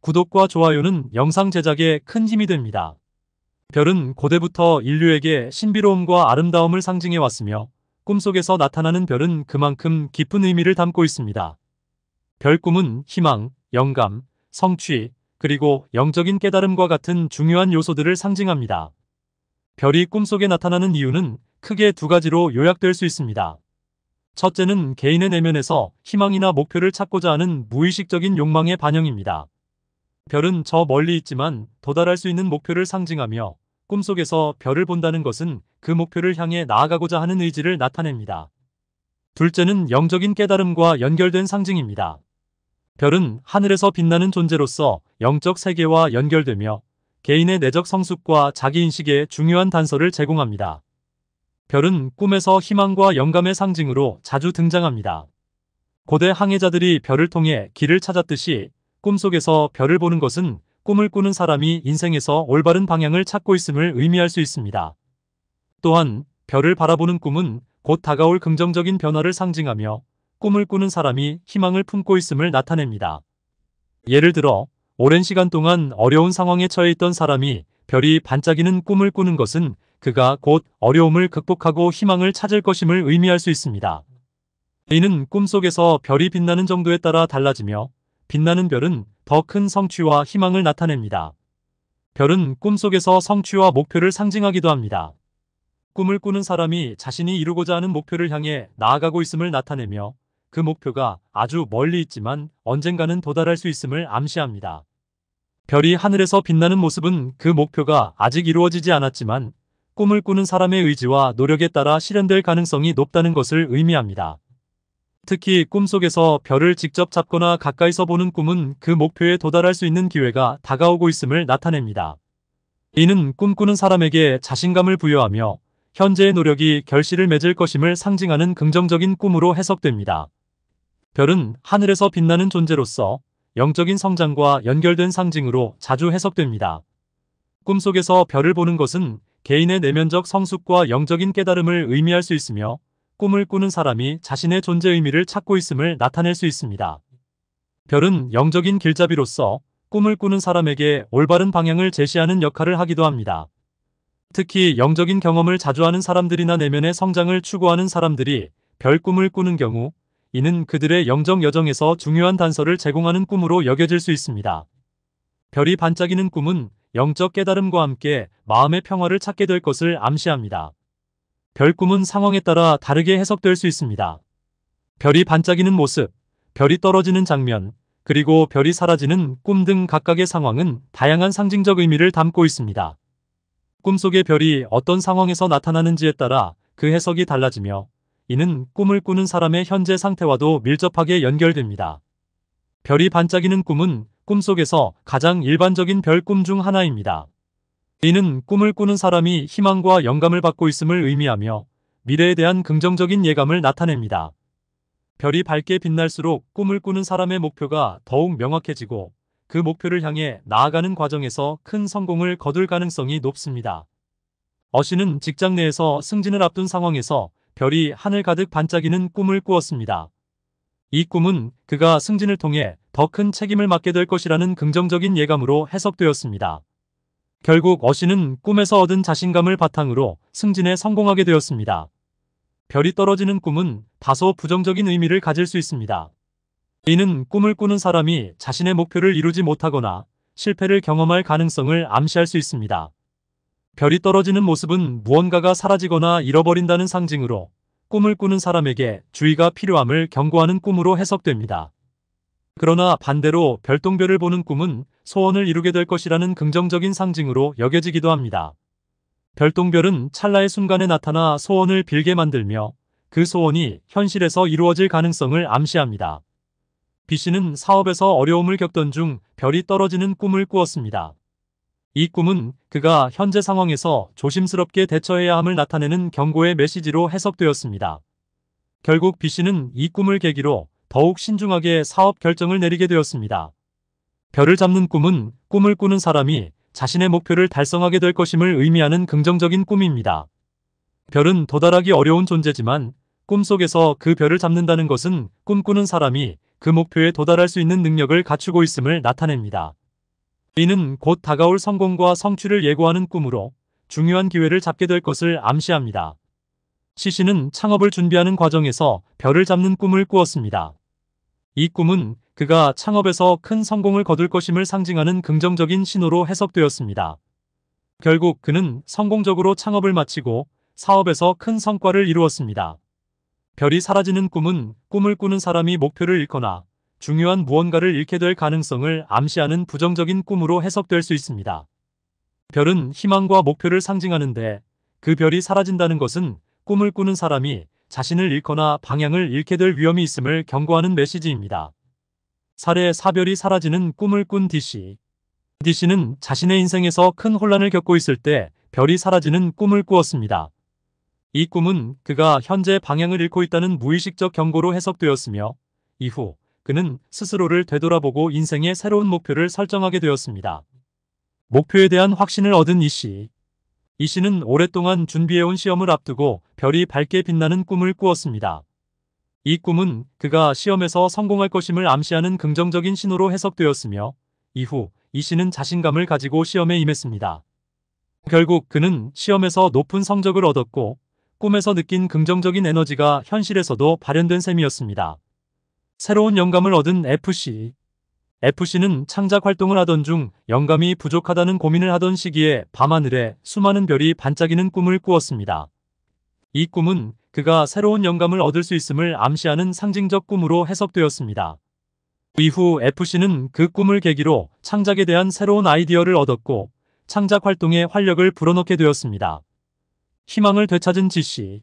구독과 좋아요는 영상 제작에 큰 힘이 됩니다. 별은 고대부터 인류에게 신비로움과 아름다움을 상징해 왔으며 꿈속에서 나타나는 별은 그만큼 깊은 의미를 담고 있습니다. 별 꿈은 희망, 영감, 성취, 그리고 영적인 깨달음과 같은 중요한 요소들을 상징합니다. 별이 꿈속에 나타나는 이유는 크게 두 가지로 요약될 수 있습니다. 첫째는 개인의 내면에서 희망이나 목표를 찾고자 하는 무의식적인 욕망의 반영입니다. 별은 저 멀리 있지만 도달할 수 있는 목표를 상징하며 꿈속에서 별을 본다는 것은 그 목표를 향해 나아가고자 하는 의지를 나타냅니다. 둘째는 영적인 깨달음과 연결된 상징입니다. 별은 하늘에서 빛나는 존재로서 영적 세계와 연결되며 개인의 내적 성숙과 자기인식에 중요한 단서를 제공합니다. 별은 꿈에서 희망과 영감의 상징으로 자주 등장합니다. 고대 항해자들이 별을 통해 길을 찾았듯이 꿈속에서 별을 보는 것은 꿈을 꾸는 사람이 인생에서 올바른 방향을 찾고 있음을 의미할 수 있습니다. 또한 별을 바라보는 꿈은 곧 다가올 긍정적인 변화를 상징하며 꿈을 꾸는 사람이 희망을 품고 있음을 나타냅니다. 예를 들어 오랜 시간 동안 어려운 상황에 처해 있던 사람이 별이 반짝이는 꿈을 꾸는 것은 그가 곧 어려움을 극복하고 희망을 찾을 것임을 의미할 수 있습니다. 이는 꿈속에서 별이 빛나는 정도에 따라 달라지며 빛나는 별은 더 큰 성취와 희망을 나타냅니다. 별은 꿈속에서 성취와 목표를 상징하기도 합니다. 꿈을 꾸는 사람이 자신이 이루고자 하는 목표를 향해 나아가고 있음을 나타내며 그 목표가 아주 멀리 있지만 언젠가는 도달할 수 있음을 암시합니다. 별이 하늘에서 빛나는 모습은 그 목표가 아직 이루어지지 않았지만 꿈을 꾸는 사람의 의지와 노력에 따라 실현될 가능성이 높다는 것을 의미합니다. 특히 꿈속에서 별을 직접 잡거나 가까이서 보는 꿈은 그 목표에 도달할 수 있는 기회가 다가오고 있음을 나타냅니다. 이는 꿈꾸는 사람에게 자신감을 부여하며 현재의 노력이 결실을 맺을 것임을 상징하는 긍정적인 꿈으로 해석됩니다. 별은 하늘에서 빛나는 존재로서 영적인 성장과 연결된 상징으로 자주 해석됩니다. 꿈속에서 별을 보는 것은 개인의 내면적 성숙과 영적인 깨달음을 의미할 수 있으며 꿈을 꾸는 사람이 자신의 존재 의미를 찾고 있음을 나타낼 수 있습니다. 별은 영적인 길잡이로서 꿈을 꾸는 사람에게 올바른 방향을 제시하는 역할을 하기도 합니다. 특히 영적인 경험을 자주 하는 사람들이나 내면의 성장을 추구하는 사람들이 별 꿈을 꾸는 경우 이는 그들의 영적 여정에서 중요한 단서를 제공하는 꿈으로 여겨질 수 있습니다. 별이 반짝이는 꿈은 영적 깨달음과 함께 마음의 평화를 찾게 될 것을 암시합니다. 별 꿈은 상황에 따라 다르게 해석될 수 있습니다. 별이 반짝이는 모습, 별이 떨어지는 장면, 그리고 별이 사라지는 꿈 등 각각의 상황은 다양한 상징적 의미를 담고 있습니다. 꿈속의 별이 어떤 상황에서 나타나는지에 따라 그 해석이 달라지며 이는 꿈을 꾸는 사람의 현재 상태와도 밀접하게 연결됩니다. 별이 반짝이는 꿈은 꿈속에서 가장 일반적인 별 꿈 중 하나입니다. 이는 꿈을 꾸는 사람이 희망과 영감을 받고 있음을 의미하며 미래에 대한 긍정적인 예감을 나타냅니다. 별이 밝게 빛날수록 꿈을 꾸는 사람의 목표가 더욱 명확해지고 그 목표를 향해 나아가는 과정에서 큰 성공을 거둘 가능성이 높습니다. 어씨는 직장 내에서 승진을 앞둔 상황에서 별이 하늘 가득 반짝이는 꿈을 꾸었습니다. 이 꿈은 그가 승진을 통해 더 큰 책임을 맡게 될 것이라는 긍정적인 예감으로 해석되었습니다. 결국 어씨는 꿈에서 얻은 자신감을 바탕으로 승진에 성공하게 되었습니다. 별이 떨어지는 꿈은 다소 부정적인 의미를 가질 수 있습니다. 이는 꿈을 꾸는 사람이 자신의 목표를 이루지 못하거나 실패를 경험할 가능성을 암시할 수 있습니다. 별이 떨어지는 모습은 무언가가 사라지거나 잃어버린다는 상징으로 꿈을 꾸는 사람에게 주의가 필요함을 경고하는 꿈으로 해석됩니다. 그러나 반대로 별똥별을 보는 꿈은 소원을 이루게 될 것이라는 긍정적인 상징으로 여겨지기도 합니다. 별똥별은 찰나의 순간에 나타나 소원을 빌게 만들며 그 소원이 현실에서 이루어질 가능성을 암시합니다. B씨는 사업에서 어려움을 겪던 중 별이 떨어지는 꿈을 꾸었습니다. 이 꿈은 그가 현재 상황에서 조심스럽게 대처해야 함을 나타내는 경고의 메시지로 해석되었습니다. 결국 B씨는 이 꿈을 계기로 더욱 신중하게 사업 결정을 내리게 되었습니다. 별을 잡는 꿈은 꿈을 꾸는 사람이 자신의 목표를 달성하게 될 것임을 의미하는 긍정적인 꿈입니다. 별은 도달하기 어려운 존재지만 꿈속에서 그 별을 잡는다는 것은 꿈꾸는 사람이 그 목표에 도달할 수 있는 능력을 갖추고 있음을 나타냅니다. 이는 곧 다가올 성공과 성취를 예고하는 꿈으로 중요한 기회를 잡게 될 것을 암시합니다. 시신은 창업을 준비하는 과정에서 별을 잡는 꿈을 꾸었습니다. 이 꿈은 그가 창업에서 큰 성공을 거둘 것임을 상징하는 긍정적인 신호로 해석되었습니다. 결국 그는 성공적으로 창업을 마치고 사업에서 큰 성과를 이루었습니다. 별이 사라지는 꿈은 꿈을 꾸는 사람이 목표를 잃거나 중요한 무언가를 잃게 될 가능성을 암시하는 부정적인 꿈으로 해석될 수 있습니다. 별은 희망과 목표를 상징하는데 그 별이 사라진다는 것은 꿈을 꾸는 사람이 자신을 잃거나 방향을 잃게 될 위험이 있음을 경고하는 메시지입니다. 사례 사별이 사라지는 꿈을 꾼 DC. DC는 자신의 인생에서 큰 혼란을 겪고 있을 때 별이 사라지는 꿈을 꾸었습니다. 이 꿈은 그가 현재 방향을 잃고 있다는 무의식적 경고로 해석되었으며 이후 그는 스스로를 되돌아보고 인생의 새로운 목표를 설정하게 되었습니다. 목표에 대한 확신을 얻은 이씨, 이 씨는 오랫동안 준비해온 시험을 앞두고 별이 밝게 빛나는 꿈을 꾸었습니다. 이 꿈은 그가 시험에서 성공할 것임을 암시하는 긍정적인 신호로 해석되었으며 이후 이 씨는 자신감을 가지고 시험에 임했습니다. 결국 그는 시험에서 높은 성적을 얻었고 꿈에서 느낀 긍정적인 에너지가 현실에서도 발현된 셈이었습니다. 새로운 영감을 얻은 FC FC는 창작 활동을 하던 중 영감이 부족하다는 고민을 하던 시기에 밤하늘에 수많은 별이 반짝이는 꿈을 꾸었습니다. 이 꿈은 그가 새로운 영감을 얻을 수 있음을 암시하는 상징적 꿈으로 해석되었습니다. 이후 FC는 그 꿈을 계기로 창작에 대한 새로운 아이디어를 얻었고 창작 활동에 활력을 불어넣게 되었습니다. 희망을 되찾은 지씨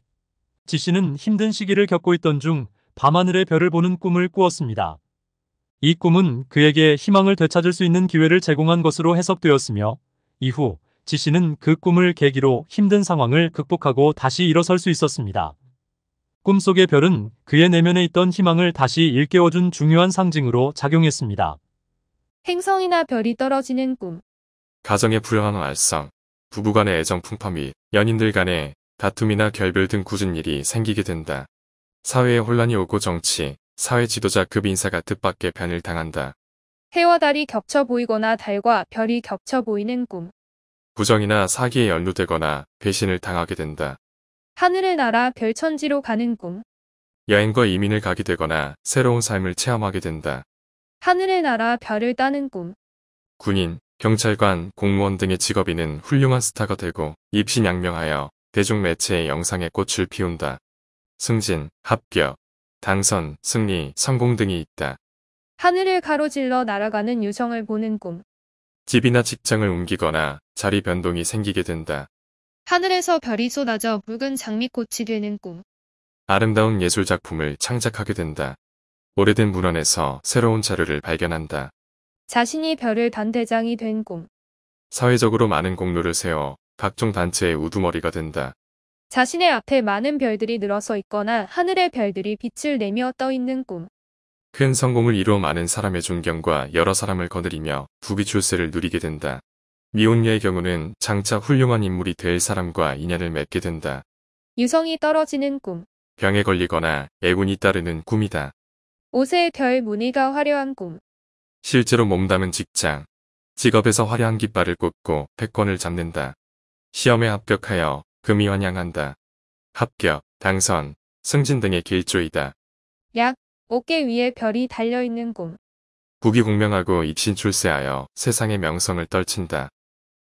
지씨는 힘든 시기를 겪고 있던 중 밤하늘의 별을 보는 꿈을 꾸었습니다. 이 꿈은 그에게 희망을 되찾을 수 있는 기회를 제공한 것으로 해석되었으며 이후 지씨는 그 꿈을 계기로 힘든 상황을 극복하고 다시 일어설 수 있었습니다. 꿈속의 별은 그의 내면에 있던 희망을 다시 일깨워준 중요한 상징으로 작용했습니다. 행성이나 별이 떨어지는 꿈 가정의 불행한 알상, 부부간의 애정 풍파및 연인들 간의 다툼이나 결별 등 굳은 일이 생기게 된다. 사회에 혼란이 오고 정치, 사회 지도자급 인사가 뜻밖의 변을 당한다. 해와 달이 겹쳐 보이거나 달과 별이 겹쳐 보이는 꿈. 부정이나 사기에 연루되거나 배신을 당하게 된다. 하늘을 날아 별천지로 가는 꿈. 여행과 이민을 가게 되거나 새로운 삶을 체험하게 된다. 하늘을 날아 별을 따는 꿈. 군인, 경찰관, 공무원 등의 직업인은 훌륭한 스타가 되고 입신양명하여 대중매체의 영상에 꽃을 피운다. 승진, 합격, 당선, 승리, 성공 등이 있다. 하늘을 가로질러 날아가는 유성을 보는 꿈. 집이나 직장을 옮기거나 자리 변동이 생기게 된다. 하늘에서 별이 쏟아져 붉은 장미꽃이 되는 꿈. 아름다운 예술 작품을 창작하게 된다. 오래된 문헌에서 새로운 자료를 발견한다. 자신이 별을 단대장이 된 꿈. 사회적으로 많은 공로를 세워 각종 단체의 우두머리가 된다. 자신의 앞에 많은 별들이 늘어서 있거나 하늘의 별들이 빛을 내며 떠있는 꿈. 큰 성공을 이루어 많은 사람의 존경과 여러 사람을 거느리며 부비출세를 누리게 된다. 미혼녀의 경우는 장차 훌륭한 인물이 될 사람과 인연을 맺게 된다. 유성이 떨어지는 꿈. 병에 걸리거나 애군이 따르는 꿈이다. 옷에 별 무늬가 화려한 꿈. 실제로 몸담은 직장. 직업에서 화려한 깃발을 꽂고 패권을 잡는다. 시험에 합격하여 금이환향한다. 합격, 당선, 승진 등의 길조이다. 약, 어깨 위에 별이 달려있는 꿈. 국이 공명하고 입신 출세하여 세상의 명성을 떨친다.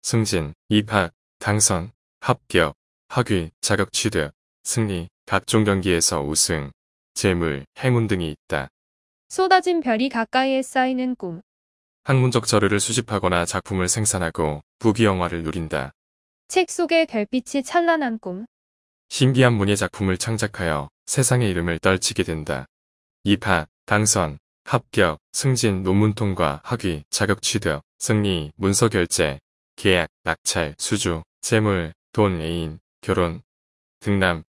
승진, 입학, 당선, 합격, 학위, 자격 취득, 승리, 각종 경기에서 우승, 재물, 행운 등이 있다. 쏟아진 별이 가까이에 쌓이는 꿈. 학문적 자료를 수집하거나 작품을 생산하고 부귀영화를 누린다. 책 속의 별빛이 찬란한 꿈. 신기한 문예 작품을 창작하여 세상의 이름을 떨치게 된다. 2파, 당선, 합격, 승진, 논문 통과, 학위, 자격 취득, 승리, 문서 결제, 계약, 낙찰, 수주, 재물, 돈, 애인, 결혼, 등남,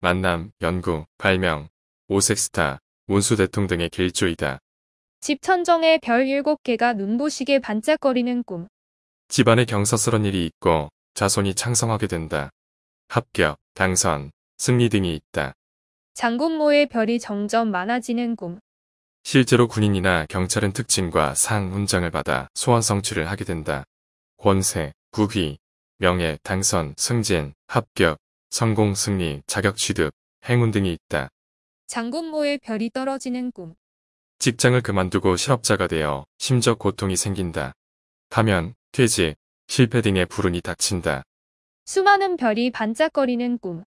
만남, 연구, 발명, 오색스타, 문수대통 등의 길조이다. 집 천정에 별 7개가 눈부시게 반짝거리는 꿈. 집안에 경사스런 일이 있고 자손이 창성하게 된다. 합격, 당선, 승리 등이 있다. 장군모의 별이 점점 많아지는 꿈. 실제로 군인이나 경찰은 특징과 상, 훈장을 받아 소원 성취를 하게 된다. 권세, 부귀, 명예, 당선, 승진, 합격, 성공, 승리, 자격 취득, 행운 등이 있다. 장군모의 별이 떨어지는 꿈. 직장을 그만두고 실업자가 되어 심적 고통이 생긴다. 가면, 퇴직, 실패딩에 불운이 닥친다. 수많은 별이 반짝거리는 꿈.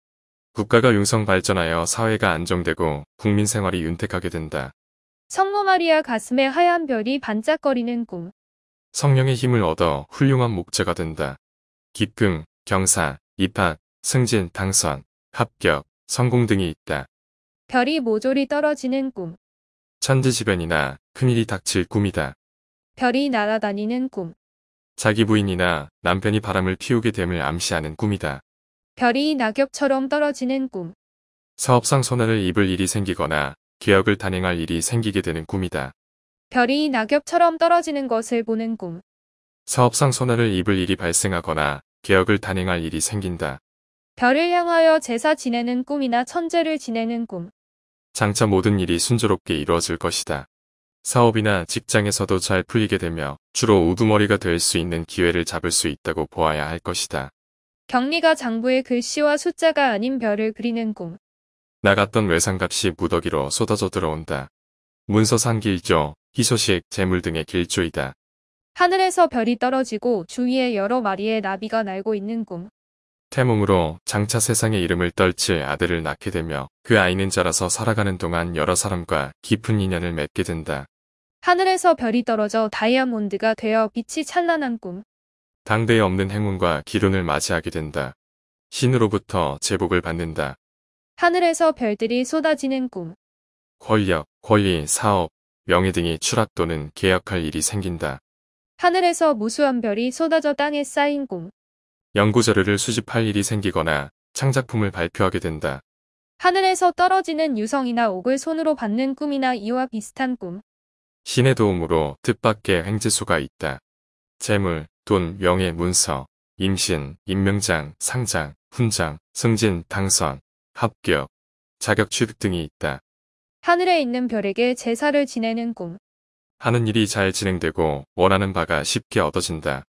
국가가 융성 발전하여 사회가 안정되고 국민 생활이 윤택하게 된다. 성모 마리아 가슴에 하얀 별이 반짝거리는 꿈. 성령의 힘을 얻어 훌륭한 목재가 된다. 기쁨, 경사, 입학, 승진, 당선, 합격, 성공 등이 있다. 별이 모조리 떨어지는 꿈. 천지지변이나 큰일이 닥칠 꿈이다. 별이 날아다니는 꿈. 자기 부인이나 남편이 바람을 피우게 됨을 암시하는 꿈이다. 별이 낙엽처럼 떨어지는 꿈. 사업상 손해를 입을 일이 생기거나 기억을 단행할 일이 생기게 되는 꿈이다. 별이 낙엽처럼 떨어지는 것을 보는 꿈. 사업상 손해를 입을 일이 발생하거나 기억을 단행할 일이 생긴다. 별을 향하여 제사 지내는 꿈이나 천재를 지내는 꿈. 장차 모든 일이 순조롭게 이루어질 것이다. 사업이나 직장에서도 잘 풀리게 되며 주로 우두머리가 될 수 있는 기회를 잡을 수 있다고 보아야 할 것이다. 경리가 장부의 글씨와 숫자가 아닌 별을 그리는 꿈. 나갔던 외상값이 무더기로 쏟아져 들어온다. 문서상길조, 희소식, 재물 등의 길조이다. 하늘에서 별이 떨어지고 주위에 여러 마리의 나비가 날고 있는 꿈. 태몽으로 장차 세상의 이름을 떨칠 아들을 낳게 되며 그 아이는 자라서 살아가는 동안 여러 사람과 깊은 인연을 맺게 된다. 하늘에서 별이 떨어져 다이아몬드가 되어 빛이 찬란한 꿈. 당대에 없는 행운과 기운을 맞이하게 된다. 신으로부터 제복을 받는다. 하늘에서 별들이 쏟아지는 꿈. 권력, 권위, 사업, 명예 등이 추락 또는 계약할 일이 생긴다. 하늘에서 무수한 별이 쏟아져 땅에 쌓인 꿈. 연구 자료를 수집할 일이 생기거나 창작품을 발표하게 된다. 하늘에서 떨어지는 유성이나 옥을 손으로 받는 꿈이나 이와 비슷한 꿈. 신의 도움으로 뜻밖의 행지수가 있다. 재물, 돈, 명예, 문서, 임신, 임명장, 상장, 훈장, 승진, 당선, 합격, 자격 취득 등이 있다. 하늘에 있는 별에게 제사를 지내는 꿈. 하는 일이 잘 진행되고 원하는 바가 쉽게 얻어진다.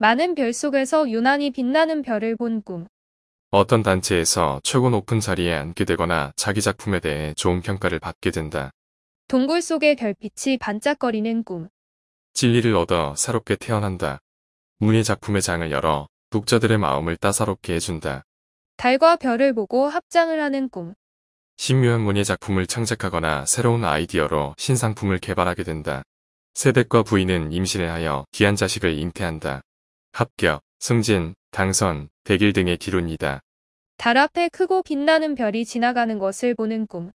많은 별 속에서 유난히 빛나는 별을 본 꿈. 어떤 단체에서 최고 높은 자리에 앉게 되거나 자기 작품에 대해 좋은 평가를 받게 된다. 동굴 속의 별빛이 반짝거리는 꿈. 진리를 얻어 새롭게 태어난다. 문의 작품의 장을 열어 독자들의 마음을 따사롭게 해준다. 달과 별을 보고 합장을 하는 꿈. 신묘한 문의 작품을 창작하거나 새로운 아이디어로 신상품을 개발하게 된다. 세댁과 부인은 임신을 하여 귀한 자식을 잉태한다. 합격, 승진, 당선, 백일 등의 기론니다달 앞에 크고 빛나는 별이 지나가는 것을 보는 꿈.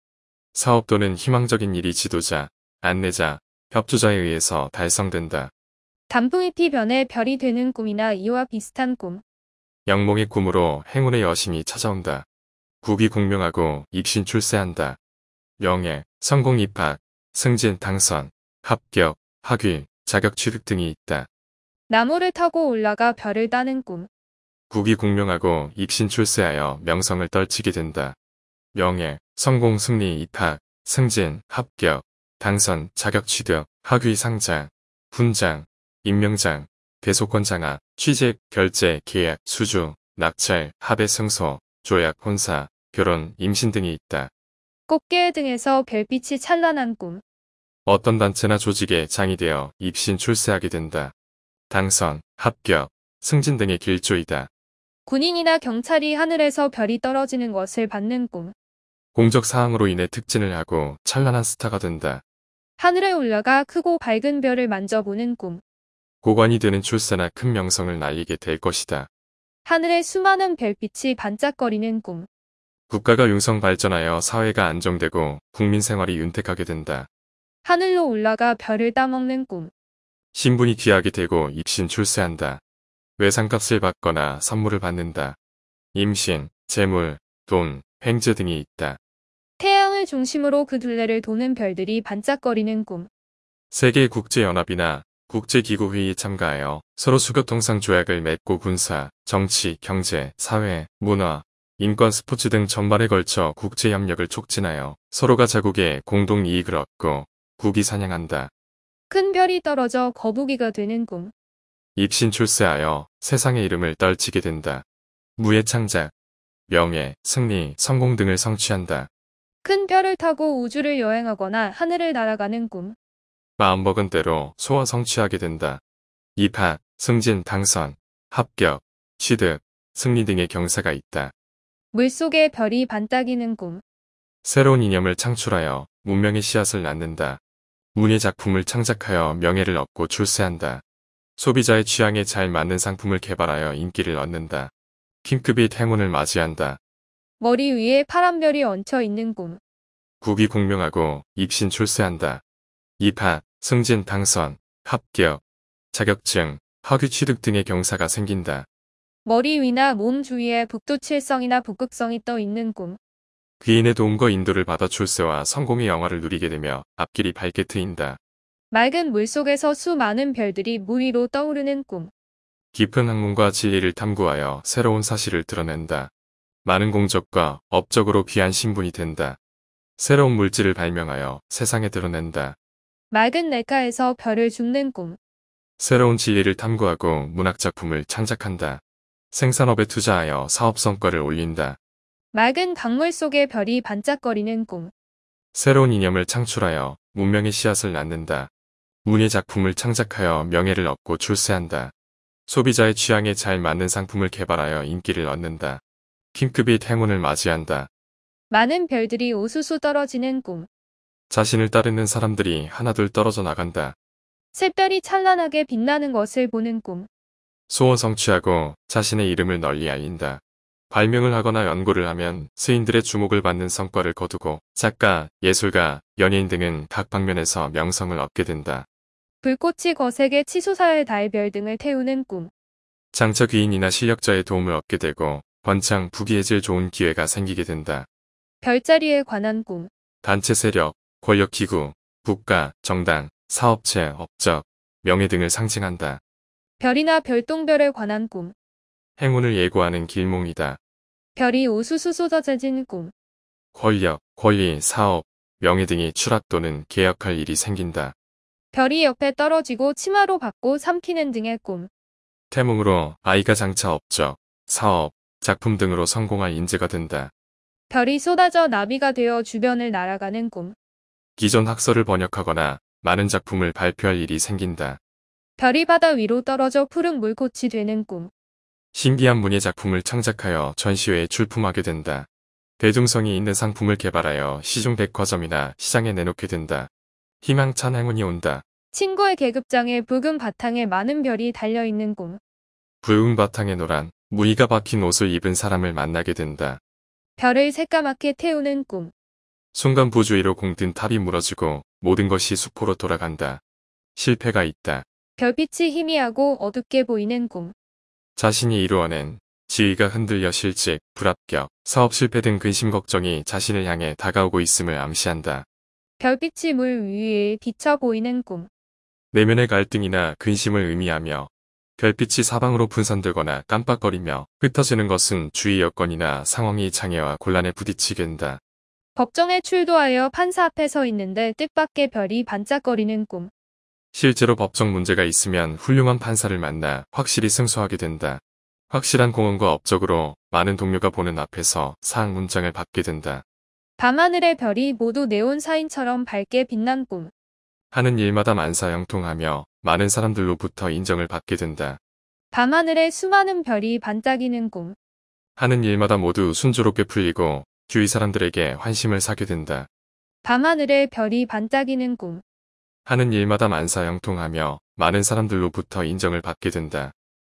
사업 또는 희망적인 일이 지도자, 안내자, 협조자에 의해서 달성된다. 단풍이 피변에 별이 되는 꿈이나 이와 비슷한 꿈. 영몽의 꿈으로 행운의 여심이 찾아온다. 국이 공명하고 입신 출세한다. 명예, 성공 입학, 승진 당선, 합격, 학위, 자격 취득 등이 있다. 나무를 타고 올라가 별을 따는 꿈. 국이 공명하고 입신 출세하여 명성을 떨치게 된다. 명예, 성공 승리 이탁, 승진, 합격, 당선, 자격 취득, 학위 상장, 훈장, 임명장, 배소권 장학, 취직, 결제, 계약, 수주, 낙찰, 합의 승소, 조약, 혼사, 결혼, 임신 등이 있다. 꽃게 등에서 별빛이 찬란한 꿈. 어떤 단체나 조직에 장이 되어 입신 출세하게 된다. 당선, 합격, 승진 등의 길조이다. 군인이나 경찰이 하늘에서 별이 떨어지는 것을 받는 꿈. 공적 사항으로 인해 특진을 하고 찬란한 스타가 된다. 하늘에 올라가 크고 밝은 별을 만져보는 꿈. 고관이 되는 출세나 큰 명성을 날리게 될 것이다. 하늘에 수많은 별빛이 반짝거리는 꿈. 국가가 융성 발전하여 사회가 안정되고 국민 생활이 윤택하게 된다. 하늘로 올라가 별을 따먹는 꿈. 신분이 귀하게 되고 입신 출세한다. 외상값을 받거나 선물을 받는다. 임신, 재물, 돈, 횡재 등이 있다. 하늘을 중심으로 그 둘레를 도는 별들이 반짝거리는 꿈. 세계국제연합이나 국제기구회의 참가하여 서로 수교통상 조약을 맺고 군사, 정치, 경제, 사회, 문화, 인권 스포츠 등 전반에 걸쳐 국제협력을 촉진하여 서로가 자국의 공동 이익을 얻고 국이 사냥한다. 큰 별이 떨어져 거북이가 되는 꿈. 입신 출세하여 세상의 이름을 떨치게 된다. 무예 창작, 명예, 승리, 성공 등을 성취한다. 큰 별을 타고 우주를 여행하거나 하늘을 날아가는 꿈. 마음먹은 대로 소화 성취하게 된다. 입학, 승진, 당선, 합격, 취득, 승리 등의 경사가 있다. 물속에 별이 반짝이는 꿈. 새로운 이념을 창출하여 문명의 씨앗을 낳는다. 문예 작품을 창작하여 명예를 얻고 출세한다. 소비자의 취향에 잘 맞는 상품을 개발하여 인기를 얻는다. 킹급이 행운을 맞이한다. 머리 위에 파란 별이 얹혀 있는 꿈. 국이 공명하고 입신 출세한다. 입하, 승진 당선, 합격, 자격증, 허위 취득 등의 경사가 생긴다. 머리 위나 몸 주위에 북도칠성이나 북극성이 떠 있는 꿈. 귀인의 도움과 인도를 받아 출세와 성공의 영화를 누리게 되며 앞길이 밝게 트인다. 맑은 물속에서 수많은 별들이 무위로 떠오르는 꿈. 깊은 학문과 진리를 탐구하여 새로운 사실을 드러낸다. 많은 공적과 업적으로 귀한 신분이 된다. 새로운 물질을 발명하여 세상에 드러낸다. 맑은 내과에서 별을 줍는 꿈. 새로운 진리를 탐구하고 문학작품을 창작한다. 생산업에 투자하여 사업 성과를 올린다. 맑은 강물 속에 별이 반짝거리는 꿈. 새로운 이념을 창출하여 문명의 씨앗을 낳는다. 문예 작품을 창작하여 명예를 얻고 출세한다. 소비자의 취향에 잘 맞는 상품을 개발하여 인기를 얻는다. 킹급이 행운을 맞이한다. 많은 별들이 우수수 떨어지는 꿈. 자신을 따르는 사람들이 하나둘 떨어져 나간다. 새별이 찬란하게 빛나는 것을 보는 꿈. 소원 성취하고 자신의 이름을 널리 알린다. 발명을 하거나 연구를 하면 스인들의 주목을 받는 성과를 거두고 작가, 예술가, 연예인 등은 각 방면에서 명성을 얻게 된다. 불꽃이 거세게 치솟아야 달별 등을 태우는 꿈. 장차 귀인이나 실력자의 도움을 얻게 되고 번창 부귀해질 좋은 기회가 생기게 된다. 별자리에 관한 꿈. 단체 세력, 권력기구, 국가, 정당, 사업체, 업적, 명예 등을 상징한다. 별이나 별똥별에 관한 꿈. 행운을 예고하는 길몽이다. 별이 우수수 쏟아져진 꿈. 권력, 권위, 사업, 명예 등이 추락 또는 계약할 일이 생긴다. 별이 옆에 떨어지고 치마로 받고 삼키는 등의 꿈. 태몽으로 아이가 장차 업적, 사업, 작품 등으로 성공한 인재가 된다. 별이 쏟아져 나비가 되어 주변을 날아가는 꿈. 기존 학설을 번역하거나 많은 작품을 발표할 일이 생긴다. 별이 바다 위로 떨어져 푸른 물꽃이 되는 꿈. 신기한 문예 작품을 창작하여 전시회에 출품하게 된다. 대중성이 있는 상품을 개발하여 시중 백화점이나 시장에 내놓게 된다. 희망찬 행운이 온다. 친구의 계급장에 붉은 바탕에 많은 별이 달려있는 꿈. 붉은 바탕에 노란 무희가 박힌 옷을 입은 사람을 만나게 된다. 별을 새까맣게 태우는 꿈. 순간 부주의로 공든 탑이 무너지고 모든 것이 수포로 돌아간다. 실패가 있다. 별빛이 희미하고 어둡게 보이는 꿈. 자신이 이루어낸 지위가 흔들려 실직, 불합격, 사업 실패 등 근심 걱정이 자신을 향해 다가오고 있음을 암시한다. 별빛이 물 위에 비쳐 보이는 꿈. 내면의 갈등이나 근심을 의미하며 별빛이 사방으로 분산되거나 깜빡거리며 흩어지는 것은 주위 여건이나 상황이 장애와 곤란에 부딪히게 된다. 법정에 출도하여 판사 앞에 서 있는데 뜻밖의 별이 반짝거리는 꿈. 실제로 법정 문제가 있으면 훌륭한 판사를 만나 확실히 승소하게 된다. 확실한 공헌과 업적으로 많은 동료가 보는 앞에서 사항 문장을 받게 된다. 밤하늘의 별이 모두 네온 사인처럼 밝게 빛난 꿈. 하는 일마다 만사형통하며 많은 사람들로부터 인정을 받게 된다. 밤하늘에 수많은 별이 반짝이는 꿈. 하는 일마다 모두 순조롭게 풀리고 주위 사람들에게 환심을 사게 된다. 밤하늘에 별이 반짝이는 꿈. 하는 일마다 만사형통하며 많은 사람들로부터 인정을 받게 된다.